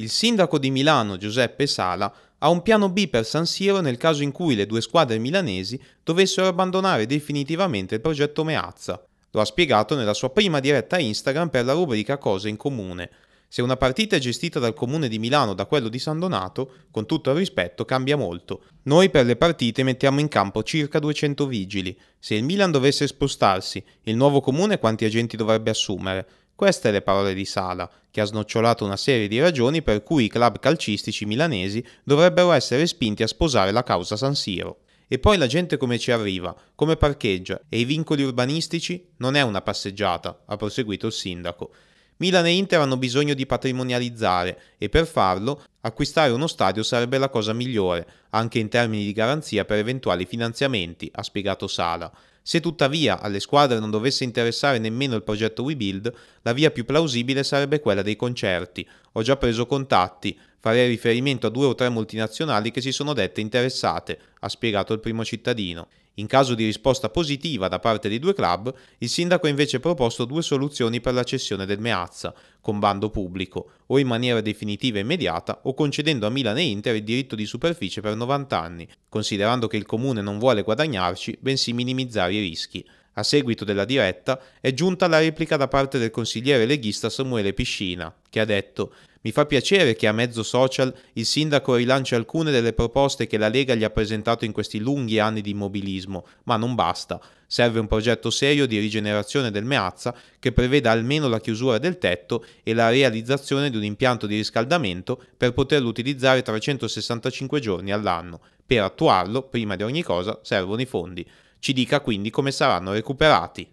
Il sindaco di Milano Giuseppe Sala ha un piano B per San Siro nel caso in cui le due squadre milanesi dovessero abbandonare definitivamente il progetto Meazza. Lo ha spiegato nella sua prima diretta Instagram per la rubrica Cose in comune, se una partita è gestita dal comune di Milano da quello di San Donato, con tutto il rispetto, cambia molto. Noi per le partite mettiamo in campo circa 200 vigili. Se il Milan dovesse spostarsi, il nuovo comune quanti agenti dovrebbe assumere? Queste le parole di Sala, che ha snocciolato una serie di ragioni per cui i club calcistici milanesi dovrebbero essere spinti a sposare la causa San Siro. E poi la gente come ci arriva, come parcheggia e i vincoli urbanistici non è una passeggiata, ha proseguito il sindaco. Milan e Inter hanno bisogno di patrimonializzare e per farlo acquistare uno stadio sarebbe la cosa migliore, anche in termini di garanzia per eventuali finanziamenti, ha spiegato Sala. Se tuttavia alle squadre non dovesse interessare nemmeno il progetto WeBuild, la via più plausibile sarebbe quella dei concerti. Ho già preso contatti, farei riferimento a due o tre multinazionali che si sono dette interessate, ha spiegato il primo cittadino. In caso di risposta positiva da parte dei due club, il sindaco ha invece proposto due soluzioni per la cessione del Meazza, con bando pubblico, o in maniera definitiva e immediata, o concedendo a Milano e Inter il diritto di superficie per 90 anni, considerando che il comune non vuole guadagnarci, bensì minimizzare i rischi. A seguito della diretta è giunta la replica da parte del consigliere leghista Samuele Piscina, che ha detto mi fa piacere che a mezzo social il sindaco rilancia alcune delle proposte che la Lega gli ha presentato in questi lunghi anni di immobilismo, ma non basta. Serve un progetto serio di rigenerazione del Meazza che preveda almeno la chiusura del tetto e la realizzazione di un impianto di riscaldamento per poterlo utilizzare 365 giorni all'anno. Per attuarlo, prima di ogni cosa, servono i fondi. Ci dica quindi come saranno recuperati.